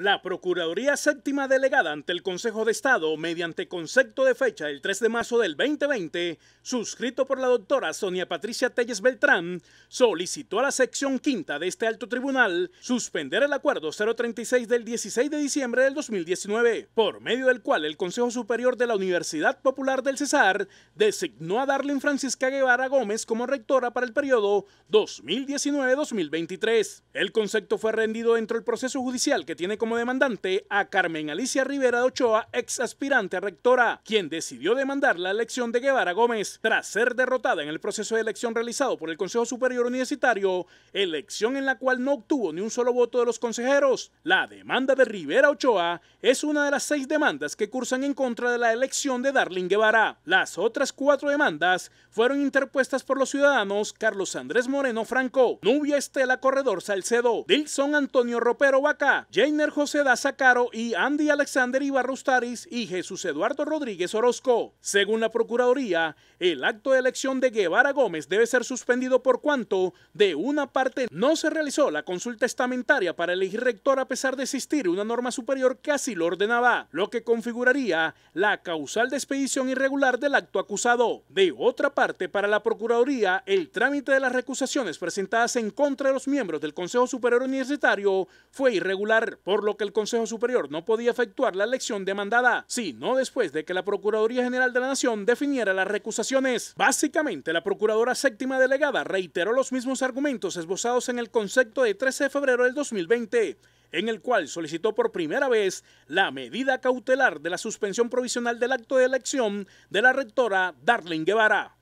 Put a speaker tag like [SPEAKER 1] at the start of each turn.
[SPEAKER 1] La Procuraduría Séptima Delegada ante el Consejo de Estado, mediante concepto de fecha el 3 de marzo del 2020, suscrito por la doctora Sonia Patricia Telles Beltrán, solicitó a la sección quinta de este alto tribunal suspender el acuerdo 036 del 16 de diciembre del 2019, por medio del cual el Consejo Superior de la Universidad Popular del Cesar designó a Darlene Francisca Guevara Gómez como rectora para el periodo 2019-2023. El concepto fue rendido dentro del proceso judicial que tiene como demandante a Carmen Alicia Rivera de Ochoa, ex aspirante rectora, quien decidió demandar la elección de Guevara Gómez tras ser derrotada en el proceso de elección realizado por el Consejo Superior Universitario, elección en la cual no obtuvo ni un solo voto de los consejeros. La demanda de Rivera Ochoa es una de las seis demandas que cursan en contra de la elección de Darling Guevara. Las otras cuatro demandas fueron interpuestas por los ciudadanos Carlos Andrés Moreno Franco, Nubia Estela Corredor Salcedo, Dilson Antonio Ropero Vaca, Jainer José Daza Caro y Andy Alexander Ibarrostaris y Jesús Eduardo Rodríguez Orozco. Según la Procuraduría, el acto de elección de Guevara Gómez debe ser suspendido por cuanto, de una parte, no se realizó la consulta estamentaria para elegir rector a pesar de existir una norma superior que así lo ordenaba, lo que configuraría la causal de expedición irregular del acto acusado. De otra parte, para la Procuraduría, el trámite de las recusaciones presentadas en contra de los miembros del Consejo Superior Universitario fue irregular, por por lo que el Consejo Superior no podía efectuar la elección demandada, sino después de que la Procuraduría General de la Nación definiera las recusaciones. Básicamente, la Procuradora Séptima Delegada reiteró los mismos argumentos esbozados en el concepto de 13 de febrero del 2020 en el cual solicitó por primera vez la medida cautelar de la suspensión provisional del acto de elección de la rectora Darlene Guevara.